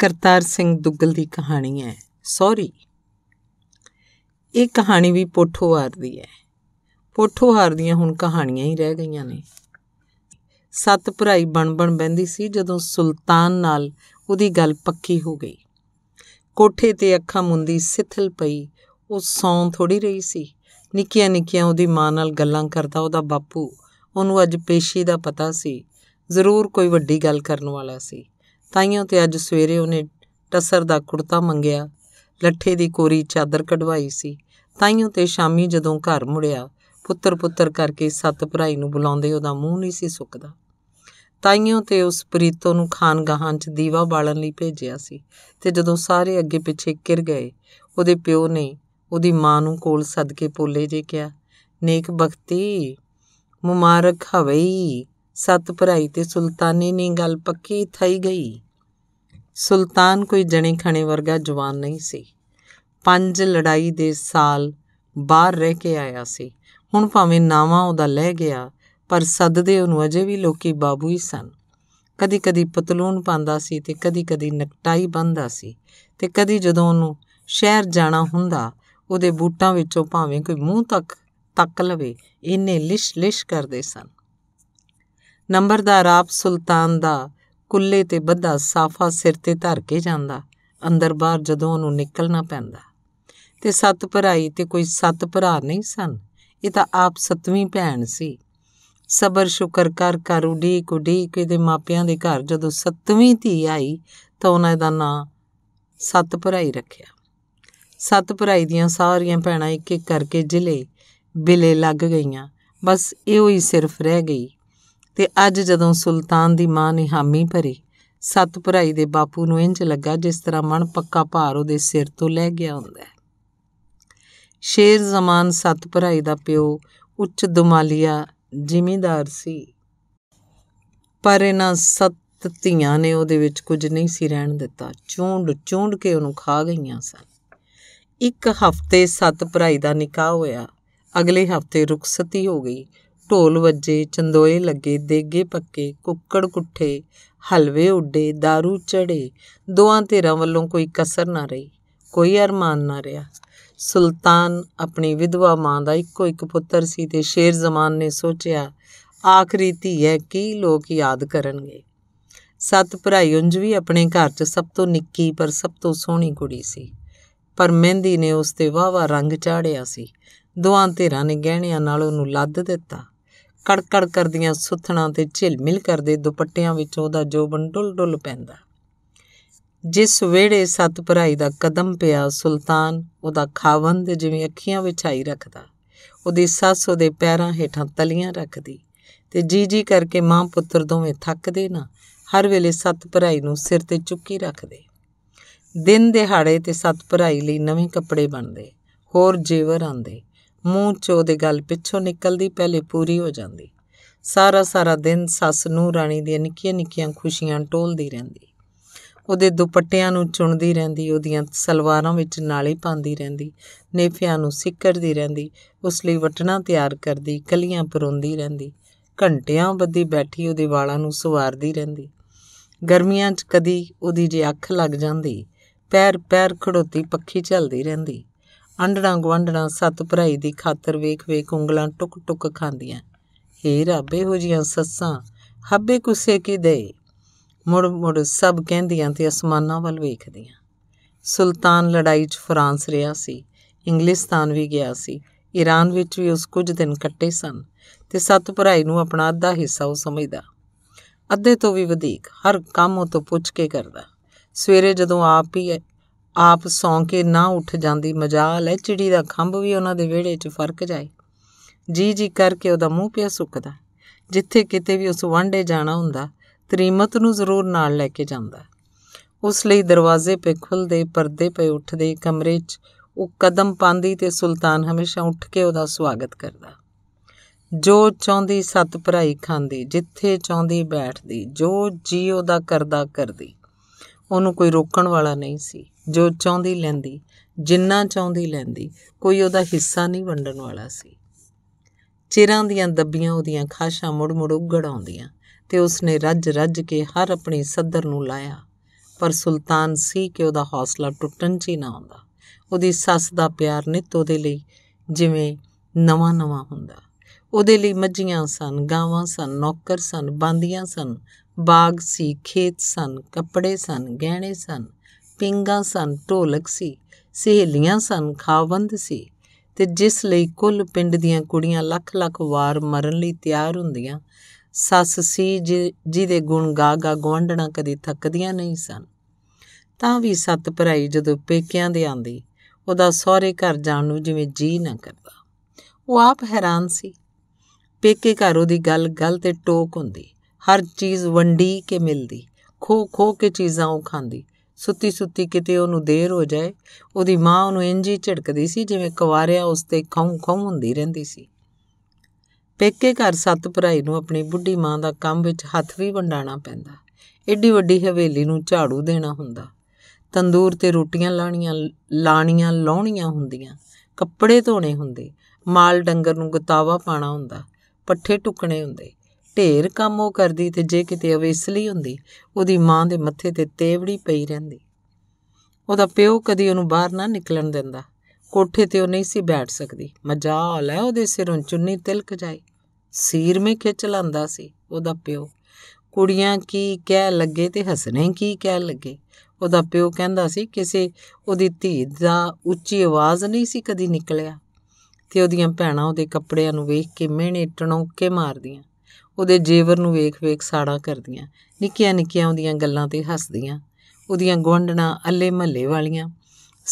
ਕਰਤਾਰ ਸਿੰਘ ਦੁੱਗਲ ਦੀ ਕਹਾਣੀ ਹੈ ਸੌਰੀ ਇਹ ਕਹਾਣੀ ਵੀ ਪੋਠੋਹਾਰ ਦੀ ਹੈ ਪੋਠੋਹਾਰ ਦੀਆਂ ਹੁਣ ਕਹਾਣੀਆਂ ਹੀ ਰਹਿ ਗਈਆਂ ਨੇ ਸੱਤ ਭਰਾਈ ਬਣ ਬਣ ਬੈੰਦੀ ਸੀ ਜਦੋਂ ਸੁਲਤਾਨ ਨਾਲ ਉਹਦੀ ਗੱਲ ਪੱਕੀ ਹੋ ਗਈ ਕੋਠੇ ਤੇ ਅੱਖਾਂ ਮੁੰਦੀ ਸਿਥਲ ਪਈ ਉਹ ਸੌਂ ਥੋੜੀ ਰਹੀ ਸੀ ਨਿੱਕੀਆਂ ਨਿੱਕੀਆਂ ਉਹਦੀ ਮਾਂ ਨਾਲ ਗੱਲਾਂ ਕਰਦਾ ਉਹਦਾ ਬਾਪੂ ਉਹਨੂੰ ਅੱਜ ਪੇਸ਼ੀ ਦਾ ਪਤਾ ਸੀ ਜ਼ਰੂਰ ਕੋਈ ਵੱਡੀ ਗੱਲ ਕਰਨ ਵਾਲਾ ਸੀ ਤਾਈਆਂ ਤੇ ਅੱਜ ਸਵੇਰੇ ਉਹਨੇ ਟਸਰ ਦਾ ਕੁੜਤਾ ਮੰਗਿਆ ਲੱਠੇ ਦੀ ਕੋਰੀ ਚਾਦਰ ਕਢਵਾਈ ਸੀ ਤਾਈਆਂ ਤੇ ਸ਼ਾਮੀ ਜਦੋਂ ਘਰ ਮੁੜਿਆ ਪੁੱਤਰ ਪੁੱਤਰ ਕਰਕੇ ਸੱਤ ਭਰਾਈ ਨੂੰ ਬੁਲਾਉਂਦੇ ਉਹਦਾ ਮੂੰਹ ਨਹੀਂ ਸੀ ਸੁੱਕਦਾ ਤਾਈਆਂ ਤੇ ਉਸ ਪ੍ਰੀਤੋ ਨੂੰ ਖਾਨਗਾਹਾਂ 'ਚ ਦੀਵਾ ਬਾਲਣ ਲਈ ਭੇਜਿਆ ਸੀ ਤੇ ਜਦੋਂ ਸਾਰੇ ਅੱਗੇ ਪਿੱਛੇ ਕਿਰ ਗਏ ਉਹਦੇ ਪਿਓ ਨੇ ਉਹਦੀ ਮਾਂ ਨੂੰ ਕੋਲ ਸੱਦ ਕੇ ਪੋਲੇ ਜੇ ਕਿਹਾ ਨੇਕ ਬਖਤੀ ਮੁਮਾਰਕ ਹਵਈ ਸੱਤ ਭਰਾਈ ਤੇ ਸੁਲਤਾਨੀ ਨੇ ਗੱਲ ਪੱਕੀ ਥਈ ਗਈ ਸੁਲਤਾਨ ਕੋਈ ਜਣੇ ਖਣੇ ਵਰਗਾ ਜਵਾਨ ਨਹੀਂ ਸੀ ਪੰਜ ਲੜਾਈ ਦੇ ਸਾਲ ਬਾਹਰ ਰਹਿ ਕੇ ਆਇਆ ਸੀ ਹੁਣ ਭਾਵੇਂ ਨਾਵਾ ਉਹਦਾ ਲੈ ਗਿਆ ਪਰ ਸੱਦਦੇ ਉਹਨੂੰ ਅਜੇ ਵੀ ਲੋਕੀ ਬਾਬੂ ਹੀ ਸਨ ਕਦੀ-ਕਦੀ ਪਤਲੂਨ ਪਾਉਂਦਾ ਸੀ ਤੇ ਕਦੀ-ਕਦੀ ਨਕਟਾਈ ਬੰਨਦਾ ਸੀ ਤੇ ਕਦੀ ਜਦੋਂ ਉਹਨੂੰ ਸ਼ਹਿਰ ਜਾਣਾ ਹੁੰਦਾ ਉਹਦੇ ਬੂਟਾਂ ਵਿੱਚੋਂ ਭਾਵੇਂ ਕੋਈ ਮੂੰਹ ਤੱਕ ਤੱਕ ਲਵੇ ਇੰਨੇ ਲਿਸ਼-ਲਿਸ਼ ਕਰਦੇ ਸਨ ਨੰਬਰਦਾਰ ਆਪ ਸੁਲਤਾਨ ਦਾ ਕੁੱਲੇ ਤੇ ਬੱਧਾ ਸਾਫਾ ਸਿਰ ਤੇ ਧਰ ਕੇ ਜਾਂਦਾ ਅੰਦਰ ਬਾਹਰ ਜਦੋਂ ਉਹਨੂੰ ਨਿਕਲਣਾ ਪੈਂਦਾ ਤੇ ਸੱਤ ਭਰਾਈ ਤੇ ਕੋਈ ਸੱਤ ਭਰਾ ਨਹੀਂ ਸਨ ਇਹ ਤਾਂ ਆਪ ਸਤਵੀਂ ਭੈਣ ਸੀ ਸਬਰ ਸ਼ੁਕਰ ਕਰ ਕਰ ਉਡੀ ਕੁਡੀ ਦੇ ਮਾਪਿਆਂ ਦੇ ਘਰ ਜਦੋਂ ਸਤਵੀਂ ਧੀ ਆਈ ਤਾਂ ਉਹਨਾਂ ਦਾ ਨਾਂ ਸੱਤ ਭਰਾਈ ਰੱਖਿਆ ਸੱਤ ਭਰਾਈ ਦੀਆਂ ਸਾਰੀਆਂ ਭੈਣਾਂ ਇੱਕ ਇੱਕ ਕਰਕੇ ਜ਼ਿਲ੍ਹੇ ਬਿਲੇ ਲੱਗ ਗਈਆਂ ਬਸ ਇਹੋ ਹੀ ਸਿਰਫ ਰਹਿ ਗਈ ਤੇ ਅੱਜ ਜਦੋਂ ਸੁਲਤਾਨ ਦੀ ਮਾਂ ਨੇ ਹਾਮੀ ਭਰੀ ਸਤ ਭਰਾਈ ਦੇ ਬਾਪੂ ਨੂੰ ਇੰਜ ਲੱਗਾ ਜਿਸ ਤਰ੍ਹਾਂ ਮਨ ਪੱਕਾ ਭਾਰ ਉਹਦੇ ਸਿਰ ਤੋਂ ਲੈ ਗਿਆ ਹੁੰਦਾ ਹੈ ਸ਼ੇਰ ਜ਼ਮਾਨ ਸਤ ਭਰਾਈ ਦਾ ਪਿਓ ਉੱਚ ਦੁਮਾਲੀਆ ਜ਼ਿਮੀਂਦਾਰ ਸੀ ਪਰ ਇਹਨਾਂ ਸੱਤ ਧੀਆਂ ਨੇ ਉਹਦੇ ਵਿੱਚ ਕੁਝ ਨਹੀਂ ਸੀ ਰਹਿਣ ਦਿੱਤਾ ਚੂੰਡ ਚੂੰਡ ਕੇ ਉਹਨੂੰ ਖਾ ਗਈਆਂ ਸਨ ਇੱਕ ਹਫ਼ਤੇ ਸਤ ਭਰਾਈ ਦਾ ਨਿਕਾਹ ਹੋਇਆ ਅਗਲੇ ਹਫ਼ਤੇ ਰੁਖਸਤੀ ਹੋ ਗਈ ਢੋਲ ਵੱਜੇ ਚੰਦੋਏ ਲੱਗੇ ਦੇਗੇ ਪੱਕੇ ਕੁੱਕੜ ਕੁੱਠੇ ਹਲਵੇ ਉੱਡੇ दारू ਚੜੇ ਦੋਆਂ ਧਿਰਾਂ ਵੱਲੋਂ ਕੋਈ ਕਸਰ ਨਾ ਰਹੀ ਕੋਈ ਅਰਮਾਨ ਨਾ ਰਿਹਾ ਸੁਲਤਾਨ ਆਪਣੀ ਵਿਧਵਾ ਮਾਂ ਦਾ ਇੱਕੋ ਇੱਕ ਪੁੱਤਰ ਸੀ ਤੇ ਸ਼ੇਰ ਜ਼ਮਾਨ ਨੇ ਸੋਚਿਆ ਆਖਰੀ ਧੀ ਹੈ ਕੀ ਲੋਕ ਯਾਦ ਕਰਨਗੇ ਸਤ ਭਰਾਈ ਉਂਝ ਵੀ ਆਪਣੇ ਘਰ 'ਚ ਸਭ ਤੋਂ ਨਿੱਕੀ ਪਰ ਸਭ ਤੋਂ ਸੋਹਣੀ ਕੁੜੀ ਸੀ ਪਰ ਮਹਿੰਦੀ ਨੇ ਉਸ ਤੇ ਵਾਵਾ ਰੰਗ ਚਾੜਿਆ ਸੀ ਦੋਆਂ ਧਿਰਾਂ ਨੇ ਗਹਿਣਿਆਂ ਨਾਲ ਉਹਨੂੰ ਲੱਦ ਦਿੱਤਾ ਕੜਕੜ ਕਰਦੀਆਂ ਸੁਥਣਾ ਤੇ ਝਿਲਮਿਲ ਕਰਦੇ ਦੁਪੱਟਿਆਂ ਵਿੱਚ ਉਹਦਾ ਜੋਬਨ ਡੁੱਲ-ਡੁੱਲ ਪੈਂਦਾ ਜਿਸ ਵੇੜੇ ਸਤ ਭਰਾਈ ਦਾ ਕਦਮ ਪਿਆ ਸੁਲਤਾਨ ਉਹਦਾ ਖਾਵੰਦ ਜਿਵੇਂ ਅੱਖੀਆਂ ਵਿੱਚ ਆਈ ਰੱਖਦਾ ਉਹਦੀ ਸੱਸ ਉਹਦੇ ਪੈਰਾਂ ਹੇਠਾਂ ਤਲੀਆਂ ਰੱਖਦੀ ਤੇ ਜੀ ਜੀ ਕਰਕੇ ਮਾਂ ਪੁੱਤਰ ਦੋਵੇਂ ਥੱਕਦੇ ਨਾ ਹਰ ਵੇਲੇ ਸਤ ਭਰਾਈ ਨੂੰ ਸਿਰ ਤੇ ਚੁੱਕੀ ਰੱਖਦੇ ਦਿਨ ਦਿਹਾੜੇ ਤੇ ਸਤ ਭਰਾਈ ਲਈ ਨਵੇਂ ਕੱਪੜੇ ਬਣਦੇ ਹੋਰ ਜੇਵਰ ਆਂਦੇ ਮੂੰਹ ਚੋ ਦੇ ਗੱਲ ਪਿੱਛੋਂ ਨਿਕਲਦੀ ਪਹਿਲੇ ਪੂਰੀ ਹੋ ਜਾਂਦੀ ਸਾਰਾ ਸਾਰਾ ਦਿਨ ਸੱਸ ਨੂੰ ਰਾਣੀ ਦੀਆਂ ਨਿੱਕੀਆਂ ਨਿੱਕੀਆਂ ਖੁਸ਼ੀਆਂ ਟੋਲਦੀ ਰਹਿੰਦੀ ਉਹਦੇ ਦੁਪੱਟਿਆਂ ਨੂੰ ਚੁਣਦੀ ਰਹਿੰਦੀ ਉਹਦੀਆਂ ਸਲਵਾਰਾਂ ਵਿੱਚ ਨਾਲੇ ਪਾਉਂਦੀ ਰਹਿੰਦੀ ਨੇਫਿਆਂ ਨੂੰ ਸਿੱਕਰਦੀ ਰਹਿੰਦੀ ਉਸ ਲਈ ਵਟਣਾ ਤਿਆਰ ਕਰਦੀ ਕਲੀਆਂ ਪਰੋਂਦੀ ਰਹਿੰਦੀ ਘੰਟਿਆਂ ਬੱਦੀ ਬੈਠੀ ਉਹਦੇ ਵਾਲਾਂ ਨੂੰ ਸਵਾਰਦੀ ਰਹਿੰਦੀ ਗਰਮੀਆਂ 'ਚ ਕਦੀ ਉਹਦੀ ਜੇ ਅੱਖ ਲੱਗ ਜਾਂਦੀ ਪੈਰ ਪੈਰ ਖੜੋਤੀ ਪੱਖੀ ਚੱਲਦੀ ਰਹਿੰਦੀ ਅੰਡਣਾ ਗਵੰਡਣਾ ਸੱਤ ਭਰਾਈ ਦੀ ਖਾਤਰ ਵੇਖ ਵੇਖ ਉਂਗਲਾਂ ਟੁਕ ਟੁਕ ਖਾਂਦੀਆਂ ਹੇ ਰੱਬ ਇਹੋ ਜੀਆਂ ਸੱਸਾਂ ਹੱਬੇ ਕੁਸੇ ਕੀ ਦੇ ਮੁੜ ਮੁੜ ਸਭ ਕਹਿੰਦੀਆਂ ਤੇ ਅਸਮਾਨਾਂ ਵੱਲ ਵੇਖਦੀਆਂ ਸੁਲਤਾਨ ਲੜਾਈ 'ਚ ਫਰਾਂਸ ਰਿਹਾ ਸੀ ਇੰਗਲਿਸਤਾਨ ਵੀ ਗਿਆ ਸੀ ਈਰਾਨ ਵਿੱਚ ਵੀ ਉਸ ਕੁਝ ਦਿਨ ਕੱਟੇ ਸਨ ਤੇ ਸੱਤ ਭਰਾਈ ਨੂੰ ਆਪਣਾ ਅੱਧਾ ਹਿੱਸਾ ਉਹ ਸਮਝਦਾ ਅੱਧੇ ਤੋਂ ਵੀ ਵਧੇਕ ਹਰ ਕੰਮ ਉਹ ਤੋਂ ਪੁੱਛ ਕੇ ਕਰਦਾ ਸਵੇਰੇ ਜਦੋਂ ਆਪ ਹੀ ਆਪ ਸੌਂ ਕੇ ਨਾ ਉੱਠ ਜਾਂਦੀ ਮਜਾਲ ਐ ਚਿੜੀ ਦਾ ਖੰਭ ਵੀ ਉਹਨਾਂ ਦੇ ਵਿਹੜੇ 'ਚ ਫਰਕ ਜਾਏ ਜੀ ਜੀ ਕਰਕੇ ਉਹਦਾ ਮੂੰਹ ਪਿਆ ਸੁੱਕਦਾ ਜਿੱਥੇ ਕਿਤੇ ਵੀ ਉਸ ਵਾਂਡੇ ਜਾਣਾ ਹੁੰਦਾ ਤ੍ਰੀਮਤ ਨੂੰ ਜ਼ਰੂਰ ਨਾਲ ਲੈ ਕੇ ਜਾਂਦਾ ਉਸ ਲਈ ਦਰਵਾਜ਼ੇ 'ਤੇ ਖੁੱਲਦੇ ਪਰਦੇ 'ਤੇ ਉੱਠਦੇ ਕਮਰੇ 'ਚ ਉਹ ਕਦਮ ਪਾਉਂਦੀ ਤੇ ਸੁਲਤਾਨ ਹਮੇਸ਼ਾ ਉੱਠ ਕੇ ਉਹਦਾ ਸਵਾਗਤ ਕਰਦਾ ਜੋ ਚਾਹੁੰਦੀ ਸਤ ਭਰਾਈ ਖਾਂਦੀ ਜਿੱਥੇ ਚਾਹੁੰਦੀ ਬੈਠਦੀ ਜੋ ਜੀ ਉਹਦਾ ਕਰਦਾ ਕਰਦੀ ਉਹਨੂੰ ਕੋਈ ਰੋਕਣ ਵਾਲਾ ਨਹੀਂ ਸੀ ਜੋ ਚਾਹੁੰਦੀ ਲੈਂਦੀ ਜਿੰਨਾ ਚਾਹੁੰਦੀ ਲੈਂਦੀ ਕੋਈ ਉਹਦਾ ਹਿੱਸਾ ਨਹੀਂ ਵੰਡਣ ਵਾਲਾ ਸੀ ਚਿਰਾਂ ਦੀਆਂ ਦੱਬੀਆਂ ਉਹਦੀਆਂ ਖਾਸ਼ਾਂ ਮੁੜ-ਮੁੜ ਉਗੜ ਆਉਂਦੀਆਂ ਤੇ ਉਸਨੇ ਰੱਜ-ਰੱਜ ਕੇ ਹਰ ਆਪਣੀ ਸੱਦਰ ਨੂੰ ਲਾਇਆ ਪਰ ਸੁਲਤਾਨ ਸੀ ਕਿ ਉਹਦਾ ਹੌਸਲਾ ਟੁੱਟਣ 'ਚ ਹੀ ਨਾ ਆਉਂਦਾ ਉਹਦੀ ਸੱਸ ਦਾ ਪਿਆਰ ਨਿੱਤ ਉਹਦੇ ਲਈ ਜਿਵੇਂ ਨਵਾਂ-ਨਵਾਂ ਹੁੰਦਾ ਉਹਦੇ ਲਈ ਮੱਝੀਆਂ ਸਨ ਗਾਵਾਂ ਸਨ ਨੌਕਰ ਸਨ ਬਾਂਦੀਆਂ ਸਨ ਬਾਗ ਸੀ ਖੇਤ ਸਨ ਕੱਪੜੇ ਸਨ ਗਹਿਣੇ ਸਨ ਪਿੰਗਾ ਸਨ ਢੋਲਕ ਸੀ ਸਹੇਲੀਆਂ ਸਨ ਖਾਵੰਦ ਸੀ ਤੇ ਜਿਸ ਲਈ ਕੁੱਲ ਪਿੰਡ ਦੀਆਂ ਕੁੜੀਆਂ ਲੱਖ ਲੱਖ ਵਾਰ ਮਰਨ ਲਈ ਤਿਆਰ ਹੁੰਦੀਆਂ ਸੱਸ ਸੀ ਜਿਹਦੇ ਗੁਣ ਗਾ ਗਾ ਗਵੰਡਣਾ ਕਦੇ ਥੱਕਦੀਆਂ ਨਹੀਂ ਸਨ ਤਾਂ ਵੀ ਸੱਤ ਭਰਾਈ ਜਦੋਂ ਪੇਕਿਆਂ ਦੇ ਆਂਦੀ ਉਹਦਾ ਸਹੁਰੇ ਘਰ ਜਾਣ ਨੂੰ ਜਿਵੇਂ ਜੀ ਨਾ ਕਰਦਾ ਉਹ ਆਪ ਹੈਰਾਨ ਸੀ ਪੇਕੇ ਘਰ ਉਹਦੀ ਗੱਲ ਗੱਲ ਤੇ ਟੋਕ ਹੁੰਦੀ ਹਰ ਚੀਜ਼ ਵੰਡੀ ਕੇ ਮਿਲਦੀ ਖੋ ਖੋ ਕੇ ਚੀਜ਼ਾਂ ਉਹ ਖਾਂਦੀ ਸੁੱਤੀ ਸੁੱਤੀ ਕਿਤੇ ਉਹਨੂੰ ਦੇਰ ਹੋ ਜਾਏ ਉਹਦੀ ਮਾਂ ਉਹਨੂੰ ਇੰਜ ਹੀ ਝਟਕਦੀ ਸੀ ਜਿਵੇਂ ਕੁਵਾਰਿਆ ਉਸ ਤੇ ਖੌਂ ਖੌਂ ਹੁੰਦੀ ਰਹਿੰਦੀ ਸੀ ਪੇਕੇ ਘਰ ਸੱਤ ਭਰਾਈ ਨੂੰ ਆਪਣੀ ਬੁੱਢੀ ਮਾਂ ਦਾ ਕੰਮ ਵਿੱਚ ਹੱਥ ਵੀ ਵੰਡਾਣਾ ਪੈਂਦਾ ਏਡੀ ਵੱਡੀ ਹਵੇਲੀ ਨੂੰ ਝਾੜੂ ਦੇਣਾ ਹੁੰਦਾ ਤੰਦੂਰ ਤੇ ਰੋਟੀਆਂ ਲਾਣੀਆਂ ਲਾਣੀਆਂ ਲਾਉਣੀਆਂ ਹੁੰਦੀਆਂ ਕੱਪੜੇ ਧੋਣੇ ਹੁੰਦੇ ਮਾਲ ਡੰਗਰ ਨੂੰ ਗਤਾਵਾ ਪਾਣਾ ਹੁੰਦਾ ਪੱਠੇ ਟੁਕਣੇ ਹੁੰਦੇ ਢੇਰ ਕੰਮ ਉਹ ਕਰਦੀ ਤੇ ਜੇ ਕਿਤੇ ਅਵੇਸਲੀ ਹੁੰਦੀ ਉਹਦੀ ਮਾਂ ਦੇ ਮੱਥੇ ਤੇ ਤੇਵੜੀ ਪਈ ਰਹਿੰਦੀ ਉਹਦਾ ਪਿਓ ਕਦੀ ਉਹਨੂੰ ਬਾਹਰ ਨਾ ਨਿਕਲਣ ਦਿੰਦਾ ਕੋਠੇ ਤੇ ਉਹ ਨਹੀਂ ਸੀ ਬੈਠ ਸਕਦੀ ਮਜਾਲ ਹੈ ਉਹਦੇ ਸਿਰੋਂ ਚੁੰਨੀ ਤਿਲਕ ਜਾਈ ਸੀਰ ਮੇ ਖਿੱਚ ਲਾਂਦਾ ਸੀ ਉਹਦਾ ਪਿਓ ਕੁੜੀਆਂ ਕੀ ਕਹਿ ਲੱਗੇ ਤੇ ਹੱਸਣੇ ਕੀ ਕਹਿ ਲੱਗੇ ਉਹਦਾ ਪਿਓ ਕਹਿੰਦਾ ਸੀ ਕਿਸੇ ਉਹਦੀ ਧੀ ਦਾ ਉੱਚੀ ਆਵਾਜ਼ ਨਹੀਂ ਸੀ ਕਦੀ ਨਿਕਲਿਆ ਤੇ ਉਹਦੀਆਂ ਭੈਣਾਂ ਉਹਦੇ ਕੱਪੜਿਆਂ ਨੂੰ ਵੇਖ ਕੇ ਮਿਹਣੇ ਟਣੋਕੇ ਮਾਰਦੀਆਂ ਉਹਦੇ ਜੇਵਰ ਨੂੰ ਵੇਖ-ਵੇਖ ਸਾੜਾ ਕਰਦੀਆਂ ਨਿੱਕੀਆਂ-ਨਿੱਕੀਆਂ ਉਹਦੀਆਂ ਗੱਲਾਂ ਤੇ ਹੱਸਦੀਆਂ ਉਹਦੀਆਂ ਗੁੰਡਣਾ ਅੱਲੇ ਮੱਲੇ ਵਾਲੀਆਂ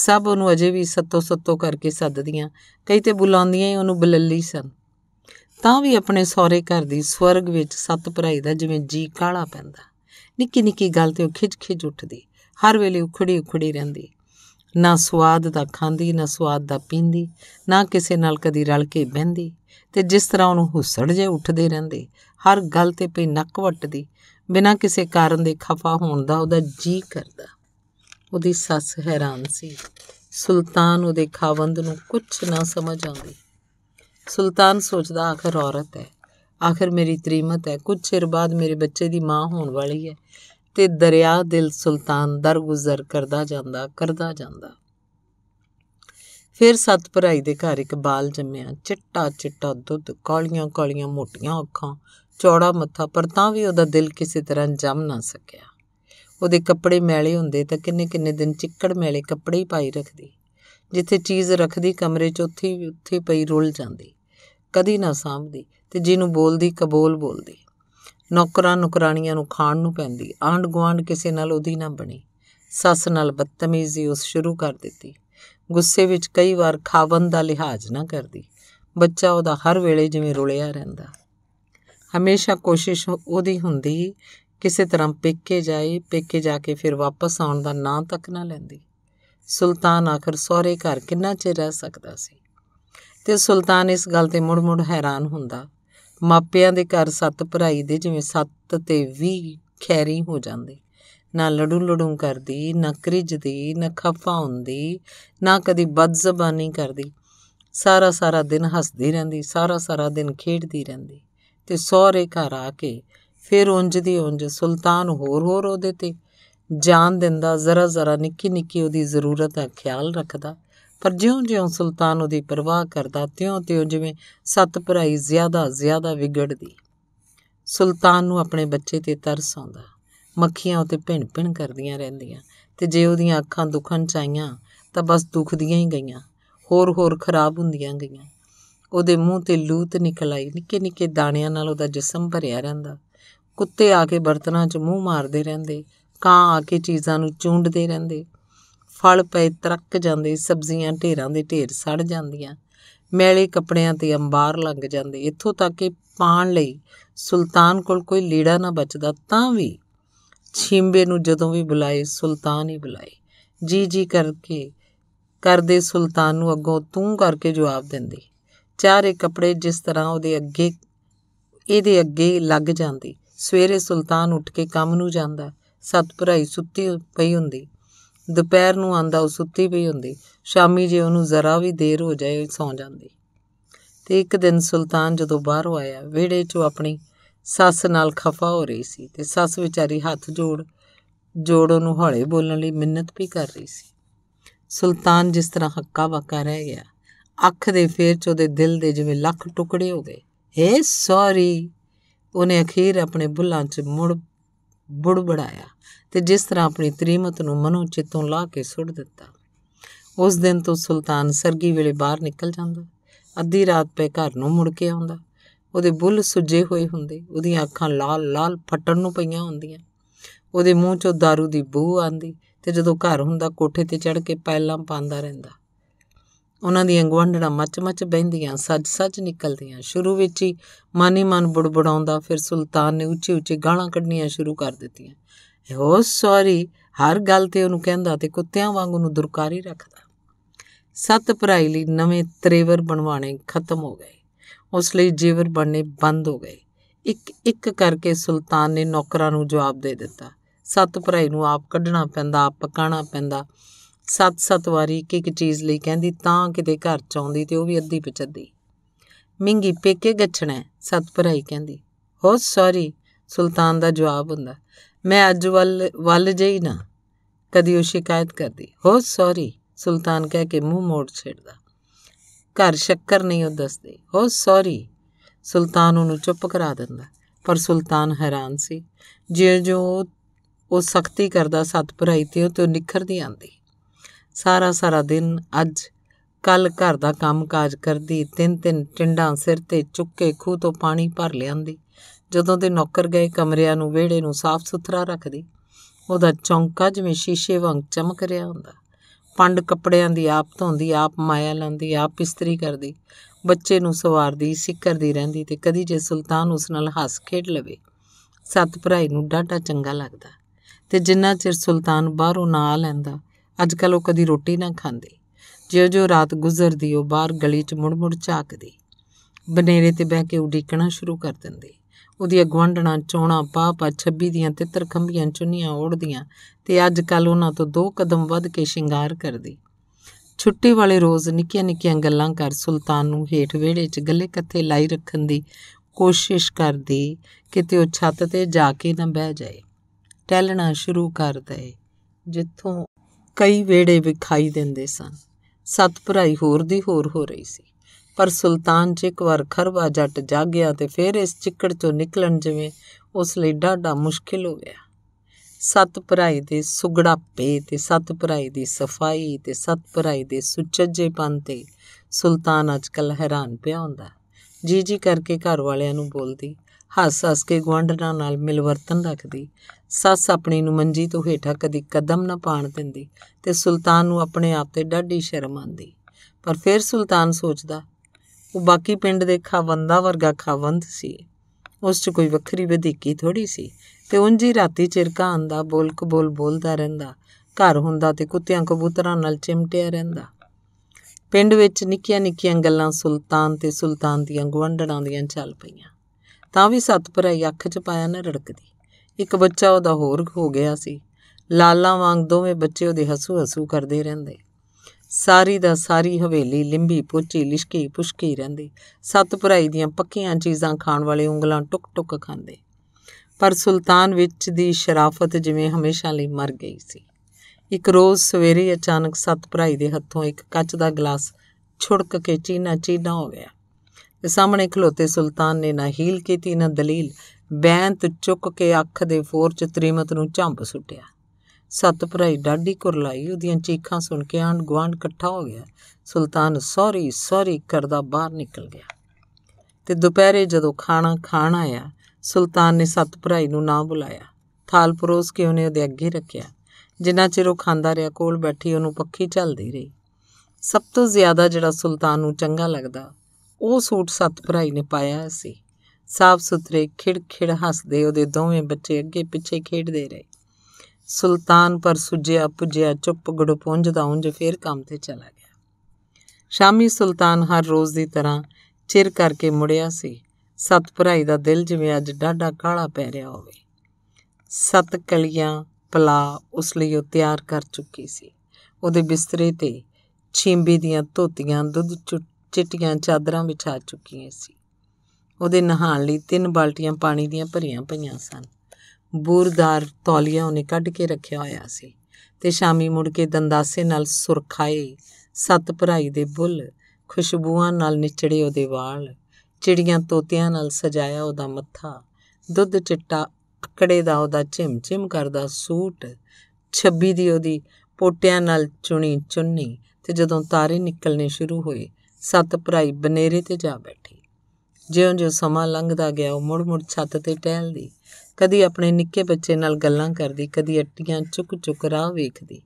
ਸਭ ਉਹਨੂੰ ਅਜੇ ਵੀ ਸੱਤੋ-ਸੱਤੋ ਕਰਕੇ ਸੱਦਦੀਆਂ ਕਈ ਤੇ ਬੁਲਾਉਂਦੀਆਂ ਹੀ ਉਹਨੂੰ ਬਲੱਲੀ ਸਨ ਤਾਂ ਵੀ ਆਪਣੇ ਸਹੁਰੇ ਘਰ ਦੀ ਸਵਰਗ ਵਿੱਚ ਸੱਤ ਭਰਾਈ ਦਾ ਜਿਵੇਂ ਜੀ ਕਾਲਾ ਪੈਂਦਾ ਨਿੱਕੀ ਨਿੱਕੀ ਗੱਲ ਤੇ ਉਹ ਖਿੱਚ ਖਿਜ ਉੱਠਦੀ ਹਰ ਵੇਲੇ ਉਖੜੀ ਉਖੜੀ ਰਹਿੰਦੀ ਨਾ ਸਵਾਦ ਦਾ ਖਾਂਦੀ ਨਾ ਸਵਾਦ ਦਾ ਪੀਂਦੀ ਨਾ ਕਿਸੇ ਨਾਲ ਕਦੀ ਰਲ ਕੇ ਬਹਿੰਦੀ ਤੇ ਜਿਸ ਤਰ੍ਹਾਂ ਉਹਨੂੰ ਹੁਸੜ ਜੇ ਉੱਠਦੇ ਰਹਿੰਦੇ ਹਰ ਗੱਲ ਤੇ ਪਈ ਨੱਕ ਵੱਟਦੀ ਬਿਨਾਂ ਕਿਸੇ ਕਾਰਨ ਦੇ ਖਫਾ ਹੋਣ ਦਾ ਉਹਦਾ ਜੀ ਕਰਦਾ ਉਹਦੀ ਸੱਸ ਹੈਰਾਨ ਸੀ ਸੁਲਤਾਨ ਉਹਦੇ ਖਾਵੰਦ ਨੂੰ ਕੁਝ ਨਾ ਸਮਝ ਆਉਂਦੀ ਸੁਲਤਾਨ ਸੋਚਦਾ ਆਖਰ ਔਰਤ ਹੈ ਆਖਰ ਮੇਰੀ ਤਰੀਮਤ ਹੈ ਕੁਝ ਚਿਰ ਬਾਅਦ ਮੇਰੇ ਬੱਚੇ ਦੀ ਮਾਂ ਹੋਣ ਵਾਲੀ ਹੈ ਤੇ ਦਰਿਆ ਦਿਲ ਸੁਲਤਾਨ ਦਰਗੁਜ਼ਰ ਕਰਦਾ ਜਾਂਦਾ ਕਰਦਾ ਜਾਂਦਾ ਫਿਰ ਸਤ ਭਰਾਈ ਦੇ ਘਰ ਇੱਕ ਬਾਲ ਜੰਮਿਆ ਚਿੱਟਾ ਚਿੱਟਾ ਦੁੱਧ ਕਾਲੀਆਂ ਕਾਲੀਆਂ ਮੋਟੀਆਂ ਅੱਖਾਂ ਚੌੜਾ ਮੱਥਾ ਪਰ ਤਾਂ ਵੀ ਉਹਦਾ ਦਿਲ ਕਿਸੇ ਤਰ੍ਹਾਂ ਜੰਮ ਨਾ ਸਕਿਆ ਉਹਦੇ ਕੱਪੜੇ ਮੈਲੇ ਹੁੰਦੇ ਤਾਂ ਕਿੰਨੇ ਕਿੰਨੇ ਦਿਨ ਚਿੱਕੜ ਮੈਲੇ ਕੱਪੜੇ ਹੀ ਪਾਈ ਰੱਖਦੀ ਜਿੱਥੇ ਚੀਜ਼ ਰੱਖਦੀ ਕਮਰੇ 'ਚ ਉੱਥੇ ਉੱਥੇ ਪਈ ਰੁੱਲ ਜਾਂਦੀ ਕਦੀ ਨਾ ਸਾਂਭਦੀ ਤੇ ਜਿਹਨੂੰ ਬੋਲਦੀ ਕਬੂਲ ਬੋਲਦੀ ਨੌਕਰਾਂ ਨੁਕਰਾਨੀਆਂ ਨੂੰ ਖਾਣ ਨੂੰ ਪੈਂਦੀ ਆਂਡ ਗਵਾਂਡ ਕਿਸੇ ਨਾਲ ਉਹਦੀ ਨਾ ਬਣੀ ਸੱਸ ਨਾਲ ਬਦਤਮੀਜ਼ੀ ਉਸ ਸ਼ੁਰੂ ਕਰ ਦਿੱਤੀ ਗੁੱਸੇ ਵਿੱਚ ਕਈ ਵਾਰ ਖਾਵਨ ਦਾ ਲਿਹਾਜ਼ ਨਾ ਕਰਦੀ ਬੱਚਾ ਉਹਦਾ ਹਰ ਵੇਲੇ ਜਿਵੇਂ ਰੁਲਿਆ ਰਹਿੰਦਾ ਹਮੇਸ਼ਾ ਕੋਸ਼ਿਸ਼ ਉਹਦੀ ਹੁੰਦੀ ਕਿਸੇ ਤਰ੍ਹਾਂ ਪੇਕੇ ਜਾਏ ਪੇਕੇ ਜਾ ਕੇ ਫਿਰ ਵਾਪਸ ਆਉਣ ਦਾ ਨਾਂ ਤੱਕ ਨਾ ਲੈਂਦੀ ਸੁਲਤਾਨ ਆਖਰ ਸਹੁਰੇ ਘਰ ਕਿੰਨਾ ਚਿਰ ਰਹਿ ਸਕਦਾ ਸੀ ਤੇ ਸੁਲਤਾਨ ਇਸ ਗੱਲ ਤੇ ਮੁੜ-ਮੁੜ ਹੈਰਾਨ ਹੁੰਦਾ ਮਾਪਿਆਂ ਦੇ ਘਰ ਸੱਤ ਭਰਾਈ ਦੇ ਜਿਵੇਂ ਸੱਤ ਤੇ 20 ਖੈਰੀ ਹੋ ਜਾਂਦੇ ਨਾ ਲੜੂ ਲੜੂ ਕਰਦੀ ਨਾ ਕ੍ਰਿਜਦੀ ਨਾ ਖਫਾ ਹੁੰਦੀ ਨਾ ਕਦੀ ਬਦਜ਼ਬਾਨੀ ਕਰਦੀ ਸਾਰਾ ਸਾਰਾ ਦਿਨ ਹੱਸਦੀ ਰਹਿੰਦੀ ਸਾਰਾ ਸਾਰਾ ਦਿਨ ਖੇਡਦੀ ਰਹਿੰਦੀ ਤੇ ਸਹੁਰੇ ਘਰ ਆ ਕੇ ਫਿਰ ਉਂਝ ਦੀ ਉਂਝ ਸੁਲਤਾਨ ਹੋਰ ਹੋਰ ਉਹਦੇ ਤੇ ਜਾਨ ਦਿੰਦਾ ਜ਼ਰਾ ਜ਼ਰਾ ਨਿੱਕੀ ਨਿੱਕੀ ਉਹਦੀ ਜ਼ਰੂਰਤ ਦਾ ਖਿਆਲ ਰੱਖਦਾ ਪਰ ਜਿਉਂ-ਜਿਉਂ ਸੁਲਤਾਨ ਉਹਦੀ ਪਰਵਾਹ ਕਰਦਾ ਤਿਉਂ-ਤਿਉਂ ਜਿਵੇਂ ਸੱਤ ਭਰਾਈ ਜ਼ਿਆਦਾ ਜ਼ਿਆਦਾ ਵਿਗੜਦੀ ਸੁਲਤਾਨ ਨੂੰ ਆਪਣੇ ਬੱਚੇ ਤੇ ਤਰਸ ਆਉਂਦਾ ਮੱਖੀਆਂ ਉਤੇ ਭਿੰਣ-ਭਿੰਣ ਕਰਦੀਆਂ ਰਹਿੰਦੀਆਂ ਤੇ ਜੇ ਉਹਦੀਆਂ ਅੱਖਾਂ ਦੁਖਣ ਚਾਈਆਂ ਤਾਂ ਬਸ ਦੁਖਦੀਆਂ ਹੀ ਗਈਆਂ ਹੋਰ-ਹੋਰ ਖਰਾਬ ਹੁੰਦੀਆਂ ਗਈਆਂ ਉਹਦੇ ਮੂੰਹ ਤੇ ਲੂਤ ਨਿਕਲ ਆਈ ਨਿੱਕੇ-ਨਿੱਕੇ ਦਾਣਿਆਂ ਨਾਲ ਉਹਦਾ ਜਿਸਮ ਭਰਿਆ ਰਹਿੰਦਾ ਕੁੱਤੇ ਆ ਕੇ ਬਰਤਨਾਂ 'ਚ ਮੂੰਹ ਮਾਰਦੇ ਰਹਿੰਦੇ ਕਾਂ ਆ ਕੇ ਚੀਜ਼ਾਂ ਨੂੰ ਚੁੰਡਦੇ ਰਹਿੰਦੇ ਫਲ ਪਏ ਤਰੱਕ ਜਾਂਦੇ ਸਬਜ਼ੀਆਂ ਢੇਰਾਂ ਦੇ ਢੇਰ ਸੜ ਜਾਂਦੀਆਂ ਮੈਲੇ ਕੱਪੜਿਆਂ ਤੇ ਅੰਬਾਰ ਲੰਗ ਜਾਂਦੇ ਇੱਥੋਂ ਤੱਕ ਕਿ ਪਾਣ ਲਈ ਸੁਲਤਾਨ ਕੋਲ ਕੋਈ ਲੀੜਾ ਨਾ ਬਚਦਾ ਤਾਂ ਵੀ ਛਿੰਬੇ ਨੂੰ ਜਦੋਂ ਵੀ ਬੁਲਾਏ ਸੁਲਤਾਨ ਹੀ ਬੁਲਾਏ ਜੀ ਜੀ ਕਰਕੇ ਕਰਦੇ ਸੁਲਤਾਨ ਨੂੰ ਅੱਗੋਂ ਤੂੰ ਕਰਕੇ ਜਵਾਬ ਦਿੰਦੀ ਚਾਰੇ ਕੱਪੜੇ ਜਿਸ ਤਰ੍ਹਾਂ ਉਹਦੇ ਅੱਗੇ ਇਹਦੇ ਅੱਗੇ ਲੱਗ ਜਾਂਦੇ ਸਵੇਰੇ ਸੁਲਤਾਨ ਉੱਠ ਕੇ ਕੰਮ ਨੂੰ ਜਾਂਦਾ ਸਤਪੁਰਾਈ ਸੁੱਤੀ ਪਈ ਹੁੰਦੀ ਦੁਪਹਿਰ ਨੂੰ ਆਂਦਾ ਉਹ ਸੁੱਤੀ ਪਈ ਹੁੰਦੀ ਸ਼ਾਮੀ ਜੇ ਉਹਨੂੰ ਜ਼ਰਾ ਵੀ ਦੇਰ ਹੋ ਜਾਏ ਸੌਂ ਜਾਂਦੀ ਤੇ ਇੱਕ ਦਿਨ ਸੁਲਤਾਨ ਜਦੋਂ ਬਾਹਰੋਂ ਆਇਆ ਵਿਹੜੇ 'ਚ ਆਪਣੀ ਸੱਸ ਨਾਲ ਖਫਾ ਹੋ ਰਹੀ ਸੀ ਤੇ ਸੱਸ ਵਿਚਾਰੀ ਹੱਥ ਜੋੜ ਜੋੜ ਉਹਨੂੰ ਹੌਲੇ ਬੋਲਣ ਲਈ ਮਿੰਨਤ ਵੀ ਕਰ ਰਹੀ ਸੀ ਸੁਲਤਾਨ ਜਿਸ ਤਰ੍ਹਾਂ ਹੱਕਾ ਬੱਕਾ ਰਹਿ ਗਿਆ ਅੱਖ ਦੇ ਫੇਰ 'ਚ ਉਹਦੇ ਦਿਲ ਦੇ ਜਿਵੇਂ ਲੱਖ ਟੁਕੜੇ ਹੋ ਗਏ ਹੇ ਸੌਰੀ ਉਹਨੇ ਅਖੀਰ ਆਪਣੇ ਬੁੱਲਾਂ 'ਚ ਮੁੜ ਬੁੜਬੜਾਇਆ ਤੇ ਜਿਸ ਤਰ੍ਹਾਂ ਆਪਣੀ ਤ੍ਰੀਮਤ ਨੂੰ ਮਨੋਂ ਚਿੱਤੋਂ ਲਾ ਕੇ ਸੁੱਟ ਦਿੱਤਾ ਉਸ ਦਿਨ ਤੋਂ ਸੁਲਤਾਨ ਸਰਗੀ ਵੇਲੇ ਬਾਹਰ ਨਿਕਲ ਜਾਂਦਾ ਅੱਧੀ ਰਾਤ ਪੈ ਘਰ ਨੂੰ ਮੁੜ ਕੇ ਆਉਂਦਾ ਉਹਦੇ ਬੁੱਲ ਸੁੱਜੇ ਹੋਏ ਹੁੰਦੇ ਉਹਦੀਆਂ ਅੱਖਾਂ ਲਾਲ-ਲਾਲ ਫਟਣ ਨੂੰ ਪਈਆਂ ਹੁੰਦੀਆਂ ਉਹਦੇ ਮੂੰਹ 'ਚੋਂ दारू ਦੀ ਬੂ ਆਂਦੀ ਤੇ ਜਦੋਂ ਘਰ ਹੁੰਦਾ ਕੋਠੇ ਤੇ ਚੜ ਕੇ ਪੈਲਾਂ ਪਾਉਂਦਾ ਰਹਿੰਦਾ ਉਹਨਾਂ ਦੀਆਂ ਗਵੰਡਣਾ ਮੱਚ-ਮੱਚ ਬੈਂਦੀਆਂ ਸੱਜ-ਸੱਜ ਨਿਕਲਦੀਆਂ ਸ਼ੁਰੂ ਵਿੱਚ ਹੀ ਮਾਨੀ ਮਨ ਬੁੜਬੜਾਉਂਦਾ ਫਿਰ ਸੁਲਤਾਨ ਨੇ ਉੱਚੀ-ਉੱਚੀ ਗਾਲਾਂ ਕੱਢਣੀਆਂ ਸ਼ੁਰੂ ਕਰ ਦਿੱਤੀਆਂ ਉਹ ਸੌਰੀ ਹਰ ਗੱਲ ਤੇ ਉਹਨੂੰ ਕਹਿੰਦਾ ਤੇ ਕੁੱਤਿਆਂ ਵਾਂਗ ਉਹਨੂੰ ਦੁਰਕਾਰੀ ਰੱਖਦਾ ਸੱਤ ਭਰਾਈ ਲਈ ਨਵੇਂ ਤਰੇਵਰ ਬਣਵਾਣੇ ਖਤਮ ਹੋ ਗਏ ਉਸ ਲਈ ਜੀਵਰ ਬਣਨੇ ਬੰਦ ਹੋ ਗਏ ਇੱਕ ਇੱਕ ਕਰਕੇ ਸੁਲਤਾਨ ਨੇ ਨੌਕਰਾਂ ਨੂੰ ਜਵਾਬ ਦੇ ਦਿੱਤਾ ਸੱਤ ਭਰਾਈ ਨੂੰ ਆਪ ਕੱਢਣਾ ਪੈਂਦਾ ਆਪ ਪਕਾਣਾ ਪੈਂਦਾ ਸੱਤ-ਸੱਤ ਵਾਰੀ ਇੱਕ ਇੱਕ ਚੀਜ਼ ਲਈ ਕਹਿੰਦੀ ਤਾਂ ਕਿਤੇ ਘਰ ਚ ਆਉਂਦੀ ਤੇ ਉਹ ਵੀ ਅੱਧੀ ਪਚੱਦੀ ਮਿੰਗੀ ਪੇਕੇ ਗੱਛਣਾ ਸੱਤ ਭਰਾਈ ਕਹਿੰਦੀ ਹੋ ਸੌਰੀ ਸੁਲਤਾਨ ਦਾ ਜਵਾਬ ਹੁੰਦਾ ਮੈਂ ਅੱਜ ਵੱਲ ਵੱਲ ਜਈ ਨਾ ਕਦੀ ਉਹ ਸ਼ਿਕਾਇਤ ਕਰਦੀ ਹੋ ਸੌਰੀ ਸੁਲਤਾਨ ਕਹਿ ਕੇ ਮੂੰਹ ਮੋੜ ਛੇੜਦਾ ਘਰ ਸ਼ੱਕਰ ਨਹੀਂ ਉਹ ਦੱਸਦੇ ਹੋ ਸੌਰੀ ਸੁਲਤਾਨ ਉਹਨੂੰ ਚੁੱਪ ਕਰਾ ਦਿੰਦਾ ਪਰ ਸੁਲਤਾਨ ਹੈਰਾਨ ਸੀ ਜੇ ਜੋ ਉਹ ਸਖਤੀ ਕਰਦਾ ਸਤ ਭਰਾਈ ਤੇ ਉਹ ਤੋਂ ਨਿਖਰਦੀ ਆਂਦੀ ਸਾਰਾ ਸਾਰਾ ਦਿਨ ਅੱਜ ਕੱਲ ਘਰ ਦਾ ਕੰਮ ਕਾਜ ਕਰਦੀ ਤਿੰਨ ਤਿੰਨ ਟਿੰਡਾਂ ਸਿਰ ਤੇ ਚੁੱਕੇ ਖੂਹ ਤੋਂ ਪਾਣੀ ਭਰ ਲਿਆਂਦੀ ਜਦੋਂ ਦੇ ਨੌਕਰ ਗਏ ਕਮਰਿਆਂ ਨੂੰ ਵਿਹੜੇ ਨੂੰ ਸਾਫ਼ ਸੁਥਰਾ ਰੱਖਦੀ ਉਹਦਾ ਚੌਂਕਾ ਜਿਵੇਂ ਸ਼ੀਸ਼ੇ ਵਾਂਗ ਚਮਕ ਰਿਹਾ ਹੁੰਦਾ ਪੰਡ ਕੱਪੜਿਆਂ ਦੀ ਆਪ ਧੋਂਦੀ ਆਪ ਮਾਇਆ ਲਾਂਦੀ ਆਪ ਇਸਤਰੀ ਕਰਦੀ ਬੱਚੇ ਨੂੰ ਸਵਾਰਦੀ ਸਿੱਕਰਦੀ ਰਹਿੰਦੀ ਤੇ ਕਦੀ ਜੇ ਸੁਲਤਾਨ ਉਸ ਨਾਲ ਹੱਸ ਖੇਡ ਲਵੇ ਸੱਤ ਭਰਾਈ ਨੂੰ ਡਾਟਾ ਚੰਗਾ ਲੱਗਦਾ ਤੇ ਜਿੰਨਾ ਚਿਰ ਸੁਲਤਾਨ ਬਾਹਰੋਂ ਨਾ ਲੈਂਦਾ ਅੱਜ ਕੱਲ ਉਹ ਕਦੀ ਰੋਟੀ ਨਾ ਖਾਂਦੀ ਜਿਉਂ ਜੋ ਰਾਤ ਗੁਜ਼ਰਦੀ ਉਹ ਬਾਹਰ ਗਲੀ 'ਚ ਮੁੜ-ਮੁੜ ਝਾਕਦੀ ਬਨੇਰੇ ਤੇ ਬਹਿ ਕੇ ਉਡੀਕਣਾ ਸ਼ੁਰੂ ਕਰ ਦਿੰਦੀ ਉਹਦੀਆਂ ਗਵੰਡਣਾ ਚੋਣਾ ਪਾ ਪਾ 26 ਦੀਆਂ ਤਿੱਤਰ ਖੰਭੀਆਂ ਚੁੰਨੀਆਂ ਓੜਦੀਆਂ ਤੇ ਅੱਜ ਕੱਲ ਉਹਨਾਂ ਤੋਂ ਦੋ ਕਦਮ ਵੱਧ ਕੇ ਸ਼ਿੰਗਾਰ ਕਰਦੀ ਛੁੱਟੀ ਵਾਲੇ ਰੋਜ਼ ਨਿੱਕੀਆਂ ਨਿੱਕੀਆਂ ਗੱਲਾਂ ਕਰ ਸੁਲਤਾਨ ਨੂੰ ਹੇਠ ਵਿਹੜੇ 'ਚ ਗੱਲੇ ਕੱਥੇ ਲਾਈ ਰੱਖਣ ਦੀ ਕੋਸ਼ਿਸ਼ ਕਰਦੀ ਕਿਤੇ ਉਹ ਛੱਤ ਤੇ ਜਾ ਕੇ ਨਾ ਬਹਿ ਜਾਏ ਟਹਿਲਣਾ ਸ਼ੁਰੂ ਕਰ ਦਏ ਜਿੱਥੋਂ ਕਈ ਵੇੜੇ ਵਿਖਾਈ ਦਿੰਦੇ ਸਨ ਸਤਪੁਰਾਈ ਹੋਰ ਦੀ ਹੋਰ ਹੋ ਰਹੀ ਸੀ ਪਰ ਸੁਲਤਾਨ ਚ ਇੱਕ ਵਾਰ ਖਰਵਾ ਜੱਟ ਜਾਗਿਆ ਤੇ ਫਿਰ ਇਸ ਚਿੱਕੜ ਚੋਂ ਨਿਕਲਣ ਜਿਵੇਂ ਉਸ ਲਈ ਡਾਡਾ ਮੁਸ਼ਕਿਲ ਹੋ ਗਿਆ ਸਤ ਭਰਾਈ ਦੇ ਸੁਗੜਾਪੇ ਤੇ ਸਤ ਭਰਾਈ ਦੀ ਸਫਾਈ ਤੇ ਸਤ ਭਰਾਈ ਦੇ ਸੁਚੱਜੇਪਨ ਤੇ ਸੁਲਤਾਨ ਅੱਜਕੱਲ ਹੈਰਾਨ ਪਿਆ ਹੁੰਦਾ ਜੀ ਜੀ ਕਰਕੇ ਘਰ ਵਾਲਿਆਂ ਨੂੰ ਬੋਲਦੀ ਹੱਸ-ਹੱਸ ਕੇ ਗਵਾਂਢਣਾ ਨਾਲ ਮਿਲਵਰਤਨ ਰੱਖਦੀ ਸੱਸ ਆਪਣੀ ਨੂੰ ਮੰਜੀ ਤੋਂ ਹੇਠਾਂ ਕਦੀ ਕਦਮ ਨਾ ਪਾਣ ਦਿੰਦੀ ਤੇ ਸੁਲਤਾਨ ਨੂੰ ਆਪਣੇ ਆਪ ਤੇ ਡਾਢੀ ਸ਼ਰਮ ਆਂਦੀ ਪਰ ਫਿਰ ਸੁਲਤਾਨ ਸੋਚਦਾ ਉਹ ਬਾਕੀ ਪਿੰਡ ਦੇ ਖਵੰਦਾ ਵਰਗਾ ਖਵੰਦ ਸੀ ਉਸ 'ਚ ਕੋਈ ਵੱਖਰੀ ਵਧੀਕੀ ਥੋੜੀ ਸੀ ਤੇ ਉਂਝ ਹੀ ਰਾਤੀ ਚਿਰਕਾ ਆਂਦਾ ਬੋਲ ਕਬੋਲ ਬੋਲਦਾ ਰਹਿੰਦਾ ਘਰ ਹੁੰਦਾ ਤੇ ਕੁੱਤਿਆਂ ਕਬੂਤਰਾਂ ਨਾਲ ਚਿਮਟਿਆ ਰਹਿੰਦਾ ਪਿੰਡ ਵਿੱਚ ਨਿੱਕੀਆਂ ਨਿੱਕੀਆਂ ਗੱਲਾਂ ਸੁਲਤਾਨ ਤੇ ਸੁਲਤਾਨ ਦੀਆਂ ਗਵੰਡਣਾਂ ਦੀਆਂ ਚੱਲ ਪਈਆਂ ਤਾਂ ਵੀ ਸੱਤ ਭਰਾਈ ਅੱਖ 'ਚ ਪਾਇਆ ਨਾ ਰੜਕਦੀ ਇੱਕ ਬੱਚਾ ਉਹਦਾ ਹੋਰ ਹੋ ਗਿਆ ਸੀ ਲਾਲਾਂ ਵਾਂਗ ਦੋਵੇਂ ਬੱਚੇ ਉਹਦੇ ਹਸੂ ਹਸੂ ਕਰਦੇ ਰਹਿੰਦੇ ਸਾਰੀ ਦਾ ਸਾਰੀ ਹਵੇਲੀ ਲਿੰਬੀ ਪੋਚੀ ਲਿਸ਼ਕੀ ਪੁਸ਼ਕੀ ਰਹਿੰਦੀ ਸੱਤ ਭਰਾਈ ਦੀਆਂ ਪੱਕੀਆਂ ਚੀਜ਼ਾਂ ਖਾਣ ਵਾਲੇ ਉਂਗਲਾਂ ਟੁਕ ਟੁਕ ਖਾਂਦੇ ਪਰ ਸੁਲਤਾਨ ਵਿੱਚ ਦੀ ਸ਼ਰਾਫਤ ਜਿਵੇਂ ਹਮੇਸ਼ਾ ਲਈ ਮਰ ਗਈ ਸੀ ਇੱਕ ਰੋਜ਼ ਸਵੇਰੇ ਅਚਾਨਕ ਸੱਤ ਭਰਾਈ ਦੇ ਹੱਥੋਂ ਇੱਕ ਕੱਚ ਦਾ ਗਲਾਸ ਛੁੜਕ ਕੇ ਚੀਨਾ ਚੀਨਾ ਹੋ ਗਿਆ ਤੇ ਸਾਹਮਣੇ ਖਲੋਤੇ ਸੁਲਤਾਨ ਨੇ ਨਾ ਹੀਲ ਕੀਤੀ ਨਾ ਦਲੀਲ ਬੈਂਤ ਚੁੱਕ ਕੇ ਅੱਖ ਦੇ ਫੋਰ ਚ ਤ੍ਰਿਮਤ ਨੂੰ ਝੰਬ ਸੁੱਟਿਆ ਸੱਤ ਭਰਾਈ ਡਾਢੀ ਕੁਰਲਾਈ ਉਹਦੀਆਂ ਚੀਖਾਂ ਸੁਣ ਕੇ ਆਂਡ ਗਵਾਂਡ ਇਕੱਠਾ ਹੋ ਗਿਆ ਸੁਲਤਾਨ ਸੌਰੀ ਸੌਰੀ ਕਰਦਾ ਬਾਹਰ ਨਿਕਲ ਗਿਆ ਤੇ ਦੁਪਹਿਰੇ ਜਦੋਂ ਖਾਣਾ ਖਾਣ ਆਇਆ ਸੁਲਤਾਨ ਨੇ ਸੱਤ ਭਰਾਈ ਨੂੰ ਨਾ ਬੁਲਾਇਆ ਥਾਲ ਪਰੋਸ ਕੇ ਉਹਨੇ ਉਹਦੇ ਅੱਗੇ ਰੱਖਿਆ ਜਿੰਨਾ ਚਿਰ ਉਹ ਖਾਂਦਾ ਰਿਹਾ ਕੋਲ ਬੈਠੀ ਉਹਨੂੰ ਪੱਖੀ ਚੱਲਦੀ ਰਹੀ ਸਭ ਤੋਂ ਜ਼ਿਆਦਾ ਜਿਹੜਾ ਸੁਲਤਾਨ ਨੂੰ ਚੰਗਾ ਲੱਗਦਾ ਉਹ ਸੂਟ ਸੱਤ ਭਰਾਈ ਨੇ ਪਾਇਆ ਸੀ ਸਾਫ ਸੁਥਰੇ ਖਿੜਖਿੜ ਹੱਸਦੇ ਉਹਦੇ ਦੋਵੇਂ ਬੱਚੇ ਅੱਗੇ ਪਿੱਛੇ ਖੇਡਦੇ ਰਹੇ ਸੁਲਤਾਨ ਪਰ ਸੁਜਿਆ ਪੁਜਿਆ ਚੁੱਪ ਗੜ ਪੁੰਝਦਾ ਉਂਝ ਫੇਰ ਕੰਮ ਤੇ ਚਲਾ ਗਿਆ ਸ਼ਾਮੀ ਸੁਲਤਾਨ ਹਰ ਰੋਜ਼ ਦੀ ਤਰ੍ਹਾਂ ਚਿਰ ਕਰਕੇ ਮੁੜਿਆ ਸੀ ਸਤ ਭਰਾਈ ਦਾ ਦਿਲ ਜਿਵੇਂ ਅੱਜ ਡਾਡਾ ਕਾਲਾ ਪੈ ਰਿਹਾ ਹੋਵੇ ਸਤ ਕਲੀਆਂ ਪਲਾ ਉਸ ਲਈ ਉਹ ਤਿਆਰ ਕਰ ਚੁੱਕੀ ਸੀ ਉਹਦੇ ਬਿਸਤਰੇ ਤੇ ਛੀਂਬੀ ਦੀਆਂ ਧੋਤੀਆਂ ਦੁੱਧ ਚਿੱਟੀਆਂ ਚਾਦਰਾਂ ਵਿਛਾ ਚੁੱਕੀਆਂ ਸੀ ਉਹਦੇ ਨਹਾਣ ਲਈ ਤਿੰਨ ਬਾਲਟੀਆਂ ਪਾਣੀ ਦੀਆਂ ਭਰੀਆਂ ਪਈਆਂ ਸਨ ਬੂਰਦਾਰ ਤੌਲੀਆ ਉਹਨੇ ਕੱਢ ਕੇ ਰੱਖਿਆ ਹੋਇਆ ਸੀ ਤੇ ਸ਼ਾਮੀ ਮੁੜ ਕੇ ਦੰਦਾਸੇ ਨਾਲ ਸੁਰਖਾਏ ਸੱਤ ਭਰਾਈ ਦੇ ਬੁੱਲ ਖੁਸ਼ਬੂਆਂ ਨਾਲ ਨਿਚੜੇ ਉਹਦੇ ਵਾਲ ਚਿੜੀਆਂ ਤੋਤਿਆਂ ਨਾਲ ਸਜਾਇਆ ਉਹਦਾ ਮੱਥਾ ਦੁੱਧ ਚਿੱਟਾ ਅਕੜੇ ਦਾ ਉਹਦਾ ਝਿਮਝਿਮ ਕਰਦਾ ਸੂਟ ਛੱਬੀ ਦੀ ਉਹਦੀ ਪੋਟਿਆਂ ਨਾਲ ਚੁਣੀ ਚੁੰਨੀ ਤੇ ਜਦੋਂ ਤਾਰੇ ਨਿਕਲਨੇ ਸ਼ੁਰੂ ਹੋਏ ਸੱਤ ਭਰਾਈ ਬਨੇਰੇ ਤੇ ਜਾ ਬੈਠੀ ਜਿਉਂ-ਜਿਉਂ ਸਮਾਂ ਲੰਘਦਾ ਗਿਆ ਉਹ ਮੁੜ-ਮੁੜ ਛੱਤ ਤੇ ਟਹਿਲਦੀ ਕਦੀ ਆਪਣੇ ਨਿੱਕੇ ਬੱਚੇ ਨਾਲ ਗੱਲਾਂ ਕਰਦੀ ਕਦੀ ਅੱਟੀਆਂ ਚੁੱਕ ਚੁੱਕ ਰਾਹ ਵੇਖਦੀ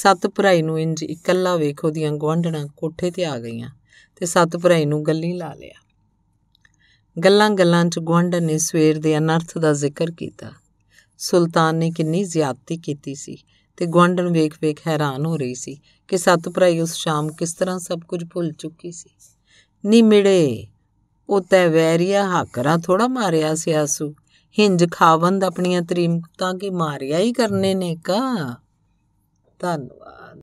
ਸੱਤ ਭਰਾਈ ਨੂੰ ਇੰਜ ਇਕੱਲਾ ਵੇਖ ਉਹਦੀਆਂ ਗਵਾਂਢਣਾ ਕੋਠੇ ਤੇ ਆ ਗਈਆਂ ਤੇ ਸੱਤ ਭਰਾਈ ਨੂੰ ਗੱਲੀ ਲਾ ਲਿਆ ਗੱਲਾਂ-ਗੱਲਾਂ 'ਚ ਗਵਾਂਢਣ ਨੇ ਸਵੇਰ ਦੇ ਅਨਰਥ ਦਾ ਜ਼ਿਕਰ ਕੀਤਾ ਸੁਲਤਾਨ ਨੇ ਕਿੰਨੀ ਜ਼ਿਆਦਤੀ ਕੀਤੀ ਸੀ ਤੇ ਗਵਾਂਢਣ ਵੇਖ-ਵੇਖ ਹੈਰਾਨ ਹੋ ਰਹੀ ਸੀ ਕਿ ਸੱਤ ਭਰਾਈ ਉਸ ਸ਼ਾਮ ਕਿਸ ਤਰ੍ਹਾਂ ਸਭ ਕੁਝ ਭੁੱਲ ਚੁੱਕੀ ਸੀ ਨੀ ਮਿੜੇ ਉਹ ਤੈ ਵੈਰੀਆ ਹੱਕਰਾ ਥੋੜਾ ਮਾਰਿਆ ਸੀ ਆਸੂ ਹਿੰਜ ਖਾਵੰਦ ਆਪਣੀਆਂ ਤਰੀਮਤਾਂ ਕੀ ਮਾਰਿਆ ਹੀ ਕਰਨੇ ਨੇ ਕਾ ਧੰਨਵਾਦ